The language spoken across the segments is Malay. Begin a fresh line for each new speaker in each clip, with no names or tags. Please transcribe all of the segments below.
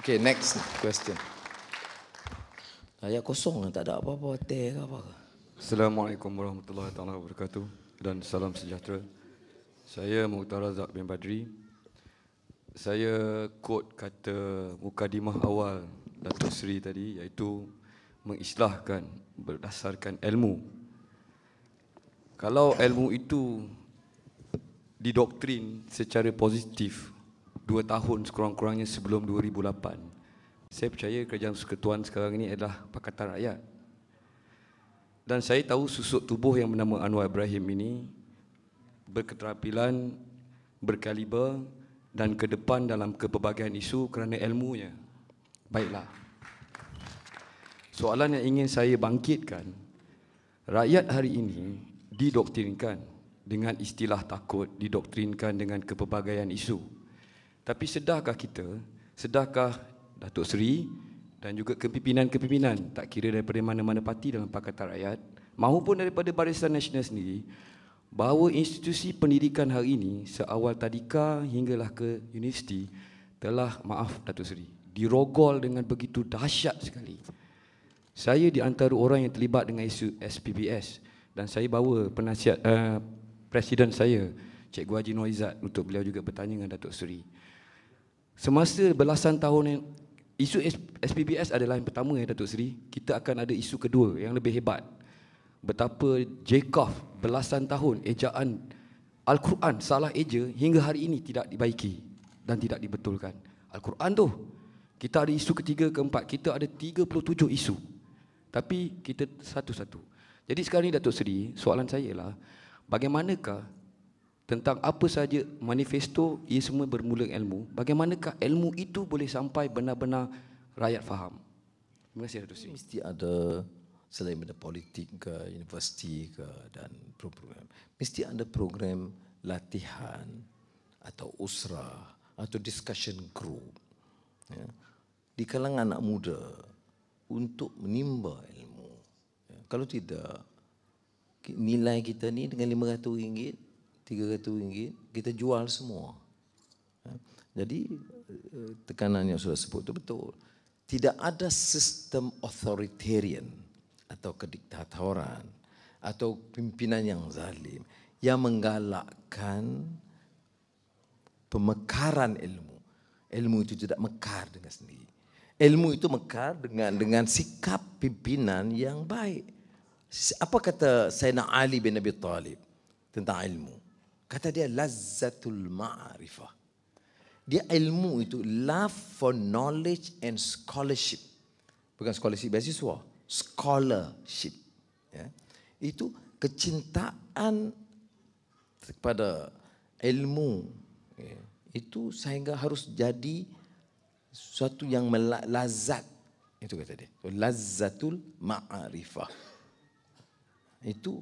Okay, next question. Ayat
kosong lah, tak ada apa-apa teh apa.
Assalamualaikum warahmatullahi taala wabarakatuh dan salam sejahtera. Saya Muhtar Razak bin Badri. Saya quote kata mukadimah awal Datuk Seri tadi iaitu mengislahkan berdasarkan ilmu. Kalau ilmu itu didoktrin secara positif dua tahun sekurang-kurangnya sebelum 2008. Saya percaya kerajaan persekutuan sekarang ini adalah Pakatan Rakyat. Dan saya tahu susuk tubuh yang bernama Anwar Ibrahim ini berketerampilan, berkaliber dan ke depan dalam kepelbagaian isu kerana ilmunya. Baiklah. Soalan yang ingin saya bangkitkan, rakyat hari ini didoktrinkan dengan istilah takut, didoktrinkan dengan kepelbagaian isu. Tapi sedahkah kita, sedahkah Datuk Seri dan juga kepimpinan-kepimpinan tak kira daripada mana-mana parti dalam Pakatan Rakyat maupun daripada Barisan Nasional sendiri bahawa institusi pendidikan hari ini seawal tadika hinggalah ke universiti telah maaf Datuk Seri dirogol dengan begitu dahsyat sekali. Saya di antara orang yang terlibat dengan isu SPBS dan saya bawa penasihat uh, presiden saya Cikgu Haji Noizat untuk beliau juga bertanya dengan Datuk Seri. Semasa belasan tahun yang isu SPBS adalah yang pertama ya Datuk Seri, kita akan ada isu kedua yang lebih hebat. Betapa Jacob belasan tahun ejaan Al-Quran salah eja hingga hari ini tidak dibaiki dan tidak dibetulkan. Al-Quran tu kita ada isu ketiga keempat, kita ada 37 isu. Tapi kita satu-satu. Jadi sekarang ni Datuk Seri, soalan saya ialah bagaimanakah tentang apa saja manifesto ia semua bermula ilmu bagaimanakah ilmu itu boleh sampai benar-benar rakyat faham
terima kasih Datuk Seri mesti ada selain benda politik ke universiti ke dan program mesti ada program latihan atau usrah atau discussion group ya, di kalangan anak muda untuk menimba ilmu ya, kalau tidak nilai kita ni dengan RM500 RM300, kita jual semua. Ha? Jadi eh, tekanan yang sudah sebut itu betul. Tidak ada sistem authoritarian atau kediktatoran atau pimpinan yang zalim yang menggalakkan pemekaran ilmu. Ilmu itu tidak mekar dengan sendiri. Ilmu itu mekar dengan dengan sikap pimpinan yang baik. Apa kata Sayyidina Ali bin Abi Talib tentang ilmu? Kata dia lazatul ma'rifah. Dia ilmu itu love for knowledge and scholarship. Bukan scholarship beasiswa. Scholarship. Ya. Itu kecintaan kepada ilmu. Ya. Itu sehingga harus jadi sesuatu yang lazat. Itu kata dia. Lazatul ma'rifah. Itu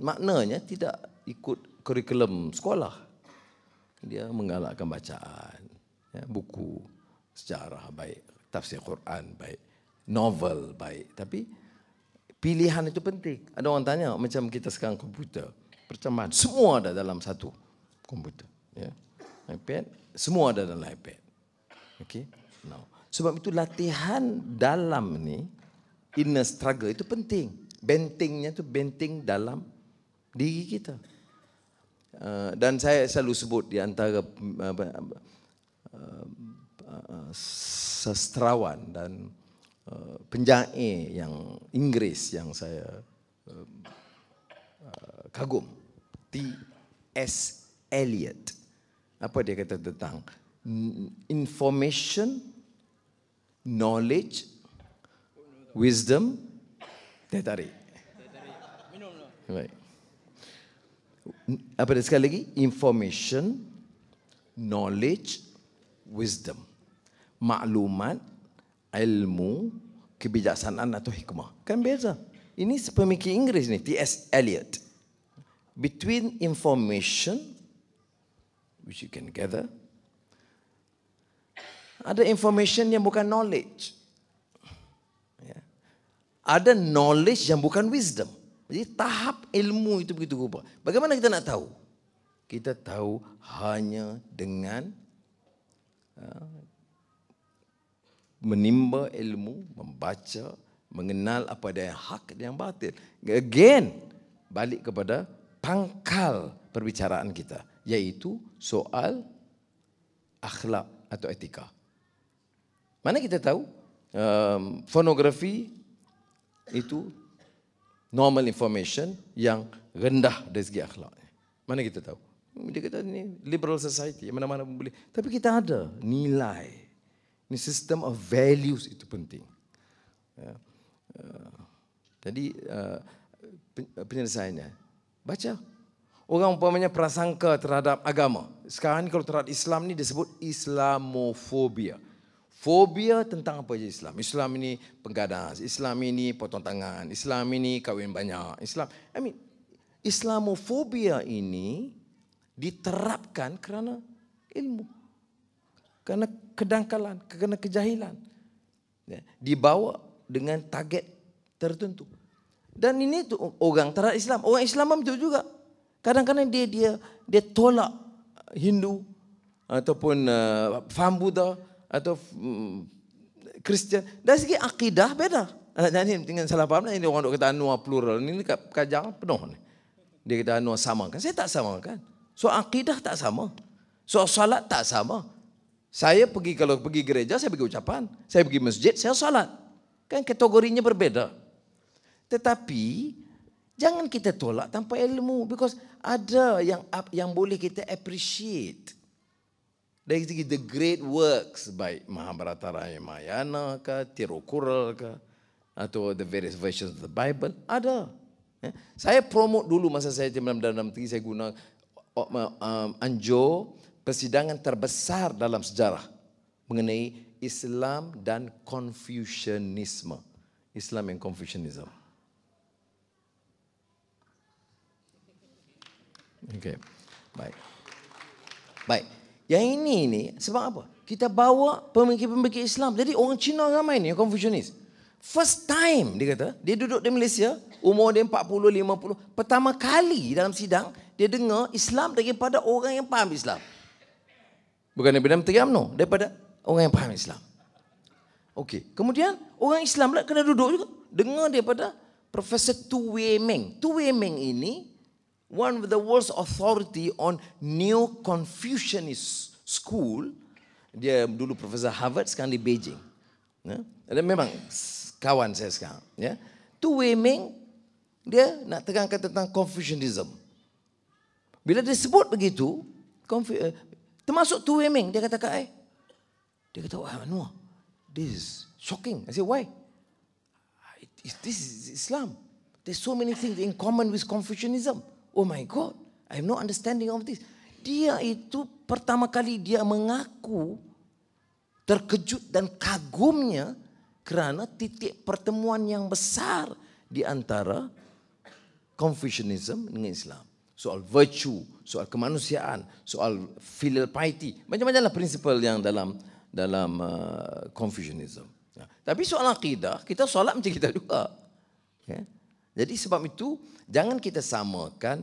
maknanya tidak ikut kurikulum sekolah. Dia menggalakkan bacaan, ya, buku sejarah baik, tafsir Quran baik, novel baik. Tapi pilihan itu penting. Ada orang tanya macam kita sekarang komputer, percambahan semua ada dalam satu komputer, ya. iPad, semua ada dalam iPad. Okey. no sebab itu latihan dalam ni inner struggle itu penting. Bentingnya tu benting dalam diri kita. Eh, dan saya selalu sebut di antara mm, eh, eh, sastrawan dan uh, yang Inggris yang saya kagum T S Eliot apa dia kata tentang information knowledge wisdom tetari tetari minumlah baik apa dia sekali lagi? Information, knowledge, wisdom. Maklumat, ilmu, kebijaksanaan atau hikmah. Kan beza. Ini pemikir Inggeris ni, T.S. Eliot. Between information, which you can gather, ada information yang bukan knowledge. Ya. Ada knowledge yang bukan wisdom. Jadi tahap ilmu itu begitu rupa. Bagaimana kita nak tahu? Kita tahu hanya dengan ha, menimba ilmu, membaca, mengenal apa ada yang hak dan yang batil. Again, balik kepada pangkal perbicaraan kita, iaitu soal akhlak atau etika. Mana kita tahu um, fonografi itu normal information yang rendah dari segi akhlak. Mana kita tahu? Dia kata ni liberal society, mana-mana pun boleh. Tapi kita ada nilai. ni system of values itu penting. Ya. Eh, jadi eh, eh, penyelesaiannya, baca. Orang umpamanya prasangka terhadap agama. Sekarang ni kalau terhadap Islam ni disebut Islamofobia. Islamofobia. Fobia tentang apa je Islam? Islam ini pengganas, Islam ini potong tangan, Islam ini kahwin banyak. Islam, I mean, Islamofobia ini diterapkan kerana ilmu. Kerana kedangkalan, kerana kejahilan. Ya, dibawa dengan target tertentu. Dan ini tu orang terhadap Islam. Orang Islam pun betul juga. Kadang-kadang dia dia dia tolak Hindu ataupun uh, faham Buddha atau mm, Kristian dari segi akidah beda. Eh, nah, ini dengan salah paham lah. ini orang kita anua plural ini dekat kajang penuh ni. Dia kata anua sama kan? Saya tak sama kan? So akidah tak sama. So salat tak sama. Saya pergi kalau pergi gereja saya pergi ucapan, saya pergi masjid saya salat. Kan kategorinya berbeda. Tetapi jangan kita tolak tanpa ilmu because ada yang yang boleh kita appreciate. Dari segi the great works, by Mahabharata Ramayana ke, Tirukural ke, atau the various versions of the Bible, ada. Ya. Saya promote dulu masa saya di dalam dalam negeri, saya guna oh, um, Anjo, persidangan terbesar dalam sejarah mengenai Islam dan Confucianisme. Islam dan Confucianisme. Okay. Baik. Baik. Yang ini ni sebab apa? Kita bawa pemikir-pemikir Islam. Jadi orang Cina ramai ni, Confucianist. First time, dia kata, dia duduk di Malaysia, umur dia 40-50. Pertama kali dalam sidang, dia dengar Islam daripada orang yang faham Islam. Bukan daripada Menteri UMNO, daripada orang yang faham Islam. Okey, kemudian orang Islam pula kena duduk juga. Dengar daripada Profesor Tu Wei Meng. Tu Wei Meng ini one of the world's authority on neo Confucianist school. Dia dulu Profesor Harvard, sekarang di Beijing. Ya? Dan memang kawan saya sekarang. Ya? Tu Wei Ming, dia nak terangkan tentang Confucianism. Bila dia sebut begitu, Confu- uh, termasuk Tu Wei Ming, dia kata kat saya. Eh. Dia kata, wah, Anwar, this is shocking. I say, why? Ah, this is Islam. There's so many things in common with Confucianism oh my God, I have no understanding of this. Dia itu pertama kali dia mengaku terkejut dan kagumnya kerana titik pertemuan yang besar di antara Confucianism dengan Islam. Soal virtue, soal kemanusiaan, soal filial piety. Macam-macamlah prinsip yang dalam dalam uh, Confucianism. Ya. Tapi soal akidah, kita solat macam kita juga. Okay. Ya. Jadi sebab itu jangan kita samakan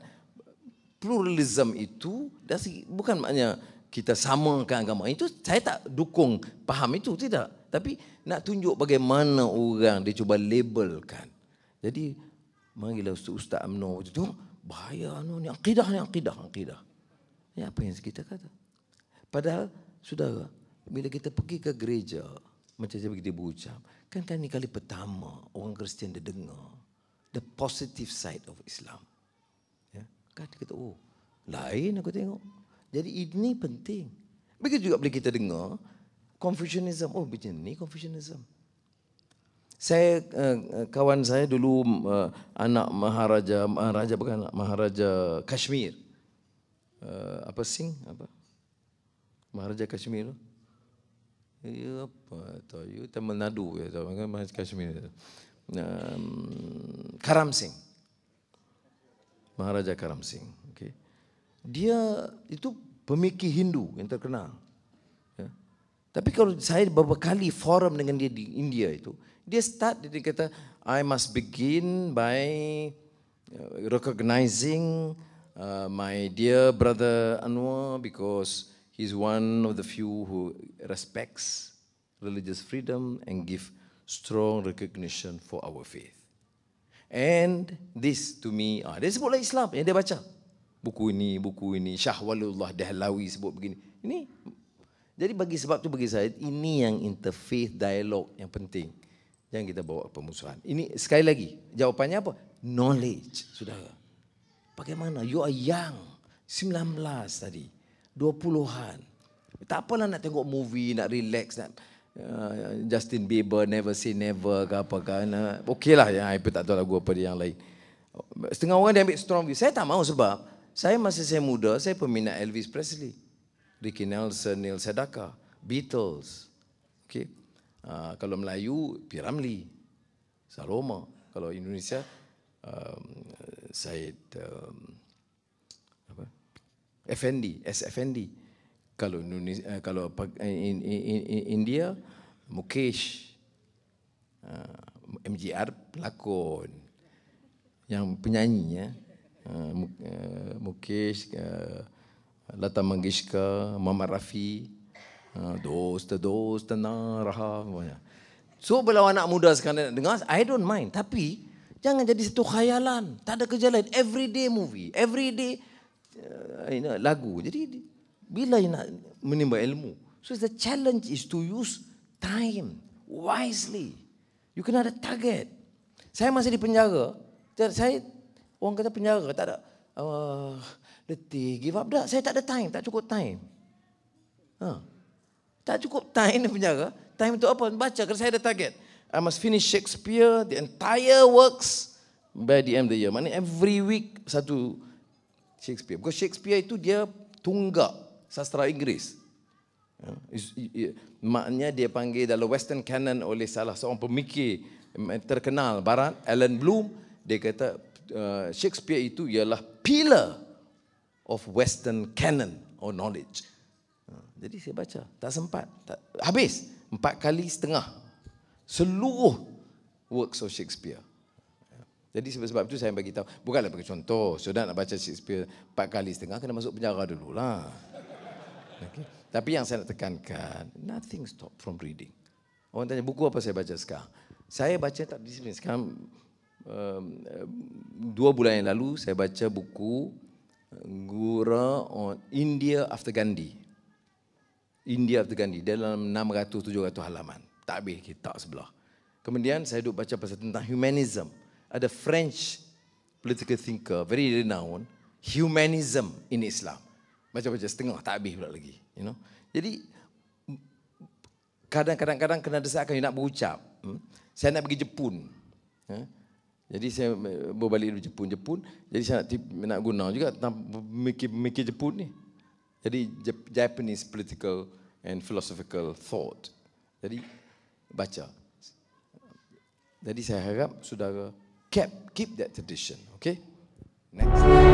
pluralism itu dan bukan maknanya kita samakan agama. Itu saya tak dukung faham itu tidak. Tapi nak tunjuk bagaimana orang dia cuba labelkan. Jadi marilah Ustaz Ustaz Amno itu tu bahaya anu ni akidah ni akidah akidah. Ni ya, apa yang kita kata? Padahal sudah bila kita pergi ke gereja macam saya begitu berucap kan kan ni kali pertama orang Kristian dia dengar the positive side of Islam. Ya. Kan kita oh, lain aku tengok. Jadi ini penting. Begitu juga boleh kita dengar Confucianism, oh macam ni Confucianism. Saya eh, eh, kawan saya dulu eh, anak maharaja maharaja bukan anak, maharaja Kashmir. apa sing apa? Maharaja Kashmir tu. Ya apa tu? Tamil Nadu ya, Kashmir. Tu um, Karam Singh. Maharaja Karam Singh. Okay. Dia itu pemikir Hindu yang terkenal. Ya. Tapi kalau saya beberapa kali forum dengan dia di India itu, dia start dia kata, I must begin by uh, recognizing uh, my dear brother Anwar because he is one of the few who respects religious freedom and give strong recognition for our faith. And this to me, ah, dia sebutlah Islam yang dia baca. Buku ini, buku ini, Syahwalullah Dahlawi sebut begini. Ini, jadi bagi sebab tu bagi saya, ini yang interfaith dialogue yang penting. Yang kita bawa ke pemusuhan. Ini sekali lagi, jawapannya apa? Knowledge, sudah. Bagaimana? You are young. 19 tadi. 20-an. Tak apalah nak tengok movie, nak relax, nak Uh, Justin Bieber Never Say Never ke apa kan. Uh, okey lah yang saya tak tahu lagu apa dia yang lain. Setengah orang dia ambil strong view. Saya tak mahu sebab saya masa saya muda, saya peminat Elvis Presley. Ricky Nelson, Neil Sedaka, Beatles. Okey. Uh, kalau Melayu, Piramli, Saloma. Kalau Indonesia, um, Syed um, apa? FND, S. FND kalau Indonesia, eh, kalau eh, India Mukesh eh, MGR pelakon yang penyanyi ya Mukesh Lata Mangeshka Mama Rafi Dosta Dosta Nara so kalau anak muda sekarang nak dengar I don't mind tapi jangan jadi satu khayalan tak ada kerja lain everyday movie everyday uh, you know, lagu jadi bila you nak menimba ilmu? So the challenge is to use time wisely. You kena ada target. Saya masih di penjara. Saya orang kata penjara tak ada uh, letih, give up dah. Saya tak ada time, tak cukup time. Ha. Huh. Tak cukup time di penjara. Time untuk apa? Baca kerana saya ada target. I must finish Shakespeare, the entire works by the end of the year. Maknanya every week satu Shakespeare. Because Shakespeare itu dia tunggak sastra Inggeris. Ya, Maknanya dia panggil dalam Western Canon oleh salah seorang pemikir terkenal barat, Alan Bloom. Dia kata uh, Shakespeare itu ialah pillar of Western Canon or knowledge. Ha, jadi saya baca, tak sempat. Tak, habis, empat kali setengah. Seluruh works of Shakespeare. Ya, jadi sebab, sebab itu saya bagi tahu, bukanlah bagi contoh. Sudah nak baca Shakespeare empat kali setengah, kena masuk penjara dulu lah. Okay. Tapi yang saya nak tekankan, nothing stop from reading. Orang tanya, buku apa saya baca sekarang? Saya baca tak disiplin. Sekarang, um, um dua bulan yang lalu, saya baca buku uh, Gura on India after Gandhi. India after Gandhi. Dalam 600-700 halaman. Tak habis kitab sebelah. Kemudian saya duduk baca pasal tentang humanism. Ada French political thinker, very renowned. Humanism in Islam baca-baca setengah tak habis pula lagi you know jadi kadang-kadang kadang kena desakan you nak berucap hmm? saya nak pergi Jepun ha? jadi saya berbalik dari Jepun Jepun jadi saya nak nak guna juga tentang mikir Jepun ni jadi Japanese political and philosophical thought jadi baca jadi saya harap saudara keep keep that tradition okay next